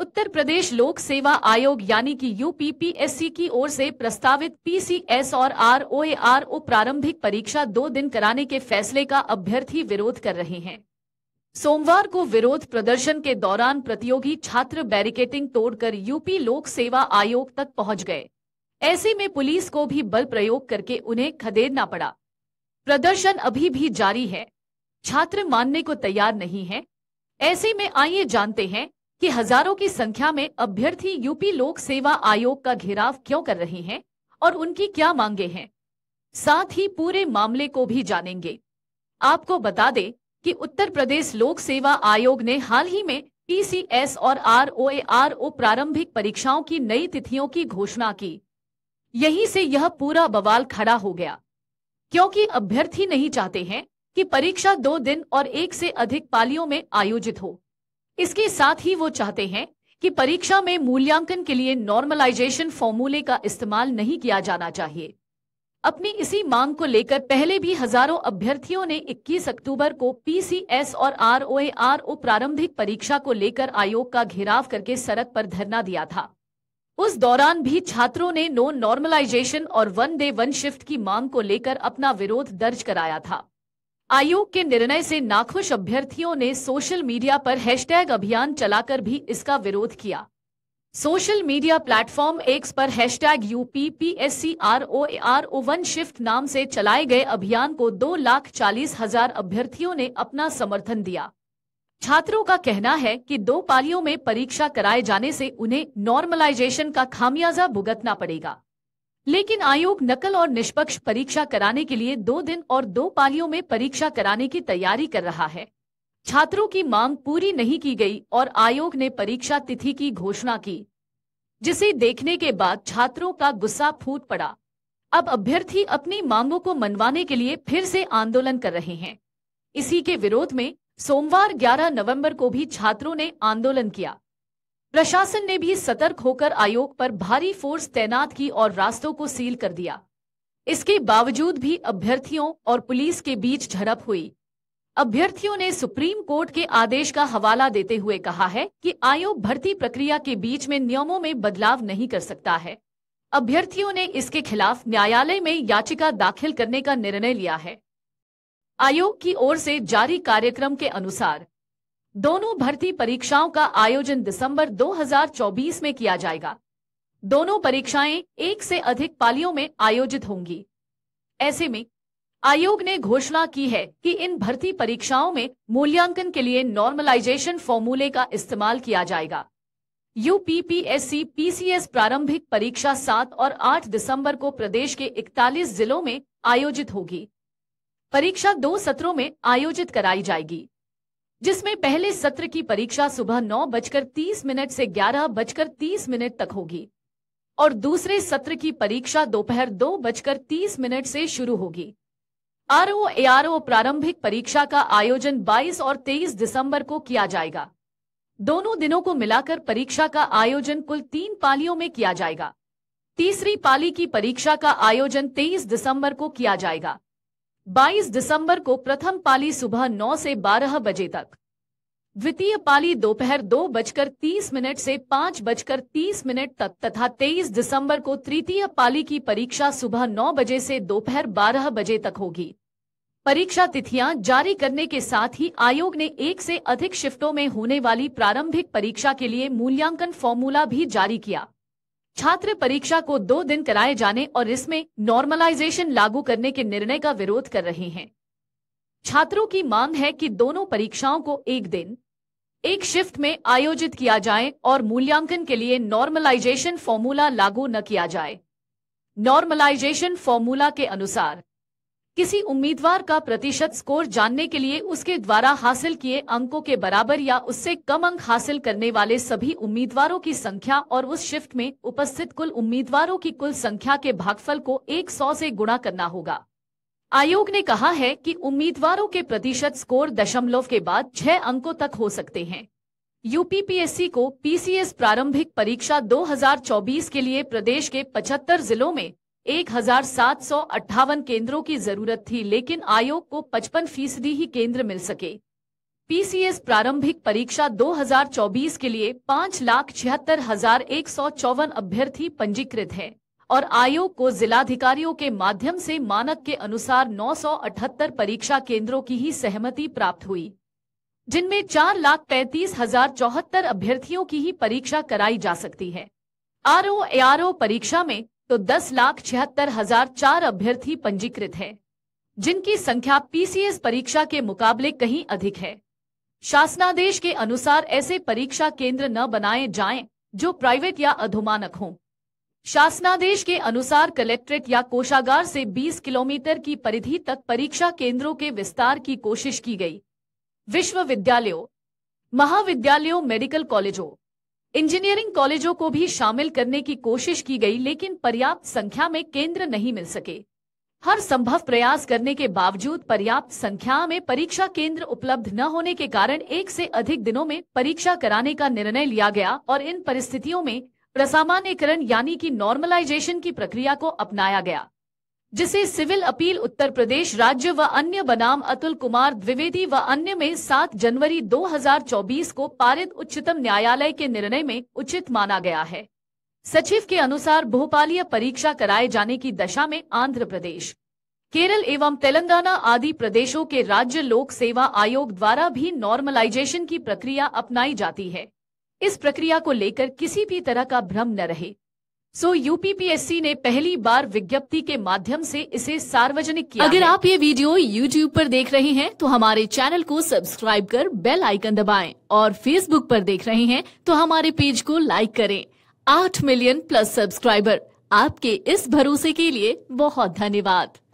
उत्तर प्रदेश लोक सेवा आयोग यानी कि यूपीपीएससी की ओर से प्रस्तावित पीसीएस और आर ओ प्रारंभिक परीक्षा दो दिन कराने के फैसले का अभ्यर्थी विरोध कर रहे हैं सोमवार को विरोध प्रदर्शन के दौरान प्रतियोगी छात्र बैरिकेटिंग तोड़कर यूपी लोक सेवा आयोग तक पहुंच गए ऐसे में पुलिस को भी बल प्रयोग करके उन्हें खदेड़ना पड़ा प्रदर्शन अभी भी जारी है छात्र मानने को तैयार नहीं है ऐसे में आइए जानते हैं कि हजारों की संख्या में अभ्यर्थी यूपी लोक सेवा आयोग का घेराव क्यों कर रहे हैं और उनकी क्या मांगे हैं साथ ही पूरे मामले को भी जानेंगे आपको बता दें कि उत्तर प्रदेश लोक सेवा आयोग ने हाल ही में टीसीएस और आर ओ प्रारंभिक परीक्षाओं की नई तिथियों की घोषणा की यहीं से यह पूरा बवाल खड़ा हो गया क्योंकि अभ्यर्थी नहीं चाहते हैं कि परीक्षा दो दिन और एक से अधिक पालियों में आयोजित हो इसके साथ ही वो चाहते हैं कि परीक्षा में मूल्यांकन के लिए नॉर्मलाइजेशन फॉर्मूले का इस्तेमाल नहीं किया जाना चाहिए अपनी इसी मांग को लेकर पहले भी हजारों अभ्यर्थियों ने 21 अक्टूबर को पीसीएस और आर ओ प्रारंभिक परीक्षा को लेकर आयोग का घेराव करके सड़क पर धरना दिया था उस दौरान भी छात्रों ने नो नॉर्मलाइजेशन और वन डे वन शिफ्ट की मांग को लेकर अपना विरोध दर्ज कराया था आयोग के निर्णय से नाखुश अभ्यर्थियों ने सोशल मीडिया पर हैशटैग अभियान चलाकर भी इसका विरोध किया सोशल मीडिया प्लेटफॉर्म एक्स पर hashtag U P P S C R O R O one shift नाम से चलाए गए अभियान को दो लाख चालीस हजार अभ्यर्थियों ने अपना समर्थन दिया छात्रों का कहना है कि दो पालियों में परीक्षा कराए जाने से उन्हें नॉर्मलाइजेशन का खामियाजा भुगतना पड़ेगा लेकिन आयोग नकल और निष्पक्ष परीक्षा कराने के लिए दो दिन और दो पालियों में परीक्षा कराने की तैयारी कर रहा है छात्रों की मांग पूरी नहीं की गई और आयोग ने परीक्षा तिथि की घोषणा की जिसे देखने के बाद छात्रों का गुस्सा फूट पड़ा अब अभ्यर्थी अपनी मांगों को मनवाने के लिए फिर से आंदोलन कर रहे हैं इसी के विरोध में सोमवार 11 नवंबर को भी छात्रों ने आंदोलन किया प्रशासन ने भी सतर्क होकर आयोग पर भारी फोर्स तैनात की और रास्तों को सील कर दिया इसके बावजूद भी अभ्यर्थियों और पुलिस के बीच झड़प हुई अभ्यर्थियों ने सुप्रीम कोर्ट के आदेश का हवाला देते हुए कहा है कि आयोग भर्ती प्रक्रिया के बीच में नियमों में बदलाव नहीं कर सकता है अभ्यर्थियों ने इसके खिलाफ न्यायालय में याचिका दाखिल करने का निर्णय लिया है आयोग की ओर से जारी कार्यक्रम के अनुसार दोनों भर्ती परीक्षाओं का आयोजन दिसंबर 2024 में किया जाएगा दोनों परीक्षाएं एक से अधिक पालियों में आयोजित होंगी ऐसे में आयोग ने घोषणा की है कि इन भर्ती परीक्षाओं में मूल्यांकन के लिए नॉर्मलाइजेशन फॉर्मूले का इस्तेमाल किया जाएगा यूपीपीएससी पीसीएस प्रारंभिक परीक्षा 7 और 8 दिसंबर को प्रदेश के 41 जिलों में आयोजित होगी परीक्षा दो सत्रों में आयोजित कराई जाएगी जिसमें पहले सत्र की परीक्षा सुबह नौ बजकर तीस मिनट से ग्यारह बजकर तीस मिनट तक होगी और दूसरे सत्र की परीक्षा दोपहर दो, बजकर तीस मिनट से शुरू होगी आरओ एआरओ प्रारंभिक परीक्षा का आयोजन 22 और 23 दिसंबर को किया जाएगा दोनों दिनों को मिलाकर परीक्षा का आयोजन कुल तीन पालियों में किया जाएगा तीसरी पाली की परीक्षा का आयोजन 23 दिसंबर को किया जाएगा 22 दिसंबर को प्रथम पाली सुबह 9 से 12 बजे तक द्वितीय पाली दोपहर दो, बजकर तीस मिनट से पांच बजकर तीस मिनट तक तथा 23 दिसंबर को तृतीय पाली की परीक्षा सुबह 9 बजे से दोपहर 12 बजे तक होगी परीक्षा तिथियां जारी करने के साथ ही आयोग ने एक से अधिक शिफ्टों में होने वाली प्रारंभिक परीक्षा के लिए मूल्यांकन फॉर्मूला भी जारी किया छात्र परीक्षा को दो दिन कराए जाने और इसमें नॉर्मलाइजेशन लागू करने के निर्णय का विरोध कर रहे हैं छात्रों की मांग है कि दोनों परीक्षाओं को एक दिन एक शिफ्ट में आयोजित किया जाए और मूल्यांकन के लिए नॉर्मलाइजेशन फॉर्मूला लागू न किया जाए नॉर्मलाइजेशन फॉर्मूला के अनुसार किसी उम्मीदवार का प्रतिशत स्कोर जानने के लिए उसके द्वारा हासिल किए अंकों के बराबर या उससे कम अंक हासिल करने वाले सभी उम्मीदवारों की संख्या और उस शिफ्ट में उपस्थित कुल उम्मीदवारों की कुल संख्या के भागफल को 100 से गुणा करना होगा आयोग ने कहा है कि उम्मीदवारों के प्रतिशत स्कोर दशमलव के बाद छह अंकों तक हो सकते हैं यूपीपीएससी को पीसीएस प्रारंभिक परीक्षा 2024 के लिए प्रदेश के 75 जिलों में एक केंद्रों की जरूरत थी लेकिन आयोग को 55 फीसदी ही केंद्र मिल सके पीसीएस प्रारंभिक परीक्षा 2024 के लिए पाँच लाख छिहत्तर हजार एक सौ चौवन अभ्यर्थी पंजीकृत हैं और आयोग को जिलाधिकारियों के माध्यम से मानक के अनुसार नौ सौ अठहत्तर परीक्षा केंद्रों की ही सहमति प्राप्त हुई जिनमें चार लाख पैंतीस हजार चौहत्तर अभ्यर्थियों की ही परीक्षा कराई जा सकती है आर ओ परीक्षा में तो दस लाख छिहत्तर हजार चार अभ्यर्थी पंजीकृत हैं जिनकी संख्या पीसीएस परीक्षा के मुकाबले कहीं अधिक है शासनादेश के अनुसार ऐसे परीक्षा केंद्र न बनाए जाएं जो प्राइवेट या अधोमानक हों शासनादेश के अनुसार कलेक्ट्रेट या कोषागार से 20 किलोमीटर की परिधि तक परीक्षा केंद्रों के विस्तार की कोशिश की गई विश्वविद्यालयों महाविद्यालयों मेडिकल कॉलेजों इंजीनियरिंग कॉलेजों को भी शामिल करने की कोशिश की गई लेकिन पर्याप्त संख्या में केंद्र नहीं मिल सके हर संभव प्रयास करने के बावजूद पर्याप्त संख्या में परीक्षा केंद्र उपलब्ध न होने के कारण एक से अधिक दिनों में परीक्षा कराने का निर्णय लिया गया और इन परिस्थितियों में प्रसामान्यकरण यानी कि नॉर्मलाइजेशन की प्रक्रिया को अपनाया गया जिसे सिविल अपील उत्तर प्रदेश राज्य व अन्य बनाम अतुल कुमार द्विवेदी व अन्य में 7 जनवरी 2024 को पारित उच्चतम न्यायालय के निर्णय में उचित माना गया है सचिव के अनुसार भोपालीय परीक्षा कराए जाने की दशा में आंध्र प्रदेश केरल एवं तेलंगाना आदि प्रदेशों के राज्य लोक सेवा आयोग द्वारा भी नॉर्मलाइजेशन की प्रक्रिया अपनाई जाती है इस प्रक्रिया को लेकर किसी भी तरह का भ्रम न रहे सो यूपीपीएससी ने पहली बार विज्ञप्ति के माध्यम से इसे सार्वजनिक किया अगर आप ये वीडियो यूट्यूब पर देख रहे हैं तो हमारे चैनल को सब्सक्राइब कर बेल आइकन दबाएं और फेसबुक पर देख रहे हैं तो हमारे पेज को लाइक करें आठ मिलियन प्लस सब्सक्राइबर आपके इस भरोसे के लिए बहुत धन्यवाद